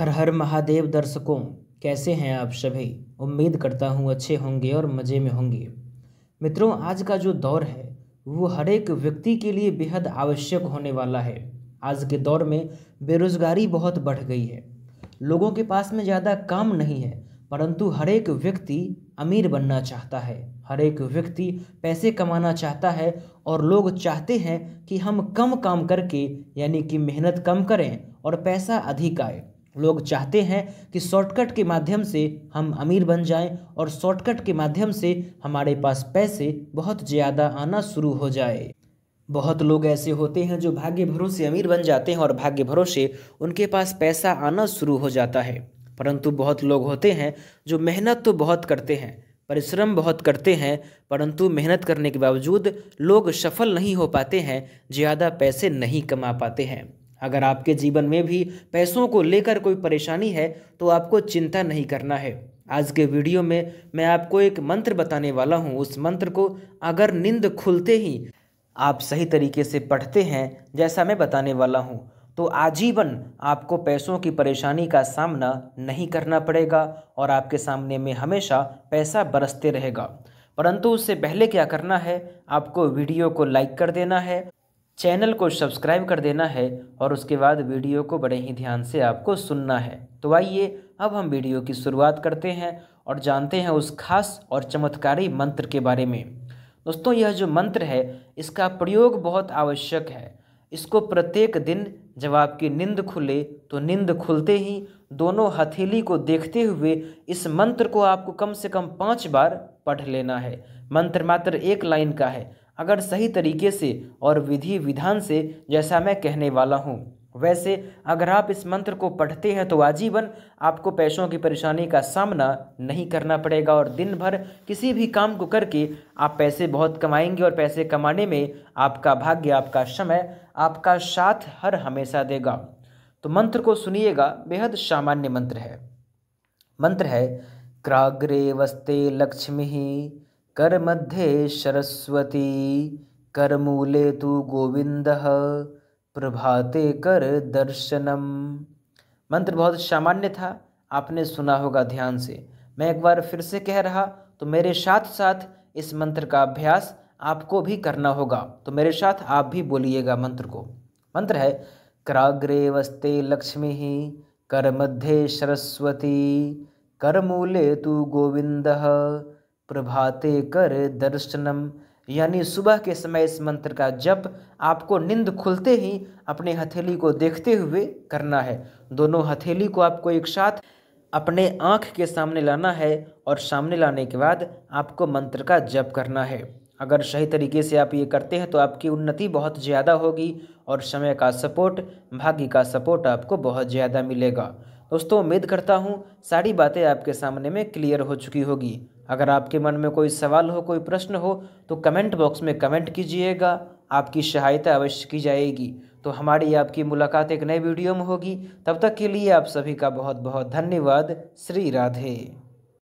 हर हर महादेव दर्शकों कैसे हैं आप सभी उम्मीद करता हूँ अच्छे होंगे और मज़े में होंगे मित्रों आज का जो दौर है वो हर एक व्यक्ति के लिए बेहद आवश्यक होने वाला है आज के दौर में बेरोज़गारी बहुत बढ़ गई है लोगों के पास में ज़्यादा काम नहीं है परंतु हर एक व्यक्ति अमीर बनना चाहता है हर एक व्यक्ति पैसे कमाना चाहता है और लोग चाहते हैं कि हम कम काम करके यानी कि मेहनत कम करें और पैसा अधिक आए लोग चाहते हैं कि शॉर्टकट के माध्यम से हम अमीर बन जाएं और शॉर्टकट के माध्यम से हमारे पास पैसे बहुत ज़्यादा आना शुरू हो जाए बहुत लोग ऐसे होते हैं जो भाग्य भरोसे अमीर बन जाते हैं और भाग्य भरोसे उनके पास पैसा आना शुरू हो जाता है परंतु बहुत लोग होते हैं जो मेहनत तो बहुत करते हैं परिश्रम बहुत करते हैं परंतु मेहनत करने के बावजूद लोग सफल नहीं हो पाते हैं ज़्यादा पैसे नहीं कमा पाते हैं अगर आपके जीवन में भी पैसों को लेकर कोई परेशानी है तो आपको चिंता नहीं करना है आज के वीडियो में मैं आपको एक मंत्र बताने वाला हूँ उस मंत्र को अगर नींद खुलते ही आप सही तरीके से पढ़ते हैं जैसा मैं बताने वाला हूँ तो आजीवन आपको पैसों की परेशानी का सामना नहीं करना पड़ेगा और आपके सामने में हमेशा पैसा बरसते रहेगा परंतु उससे पहले क्या करना है आपको वीडियो को लाइक कर देना है चैनल को सब्सक्राइब कर देना है और उसके बाद वीडियो को बड़े ही ध्यान से आपको सुनना है तो आइए अब हम वीडियो की शुरुआत करते हैं और जानते हैं उस खास और चमत्कारी मंत्र के बारे में दोस्तों यह जो मंत्र है इसका प्रयोग बहुत आवश्यक है इसको प्रत्येक दिन जब आपकी नींद खुले तो नींद खुलते ही दोनों हथेली को देखते हुए इस मंत्र को आपको कम से कम पाँच बार पढ़ लेना है मंत्र मात्र एक लाइन का है अगर सही तरीके से और विधि विधान से जैसा मैं कहने वाला हूँ वैसे अगर आप इस मंत्र को पढ़ते हैं तो आजीवन आपको पैसों की परेशानी का सामना नहीं करना पड़ेगा और दिन भर किसी भी काम को करके आप पैसे बहुत कमाएंगे और पैसे कमाने में आपका भाग्य आपका समय आपका साथ हर हमेशा देगा तो मंत्र को सुनिएगा बेहद सामान्य मंत्र है मंत्र है क्राग्रे वस्ते लक्ष्मी कर मध्ये सरस्वती करमूले तो गोविंद प्रभाते कर दर्शनम मंत्र बहुत सामान्य था आपने सुना होगा ध्यान से मैं एक बार फिर से कह रहा तो मेरे साथ साथ इस मंत्र का अभ्यास आपको भी करना होगा तो मेरे साथ आप भी बोलिएगा मंत्र को मंत्र है कराग्रे वस्ते लक्ष्मी कर मध्य सरस्वती कर मूले तू गोविंद प्रभाते कर दर्शनम यानी सुबह के समय इस मंत्र का जप आपको नींद खुलते ही अपने हथेली को देखते हुए करना है दोनों हथेली को आपको एक साथ अपने आँख के सामने लाना है और सामने लाने के बाद आपको मंत्र का जप करना है अगर सही तरीके से आप ये करते हैं तो आपकी उन्नति बहुत ज़्यादा होगी और समय का सपोर्ट भाग्य का सपोर्ट आपको बहुत ज़्यादा मिलेगा दोस्तों उम्मीद करता हूँ सारी बातें आपके सामने में क्लियर हो चुकी होगी अगर आपके मन में कोई सवाल हो कोई प्रश्न हो तो कमेंट बॉक्स में कमेंट कीजिएगा आपकी सहायता अवश्य की जाएगी तो हमारी आपकी मुलाकात एक नए वीडियो में होगी तब तक के लिए आप सभी का बहुत बहुत धन्यवाद श्री राधे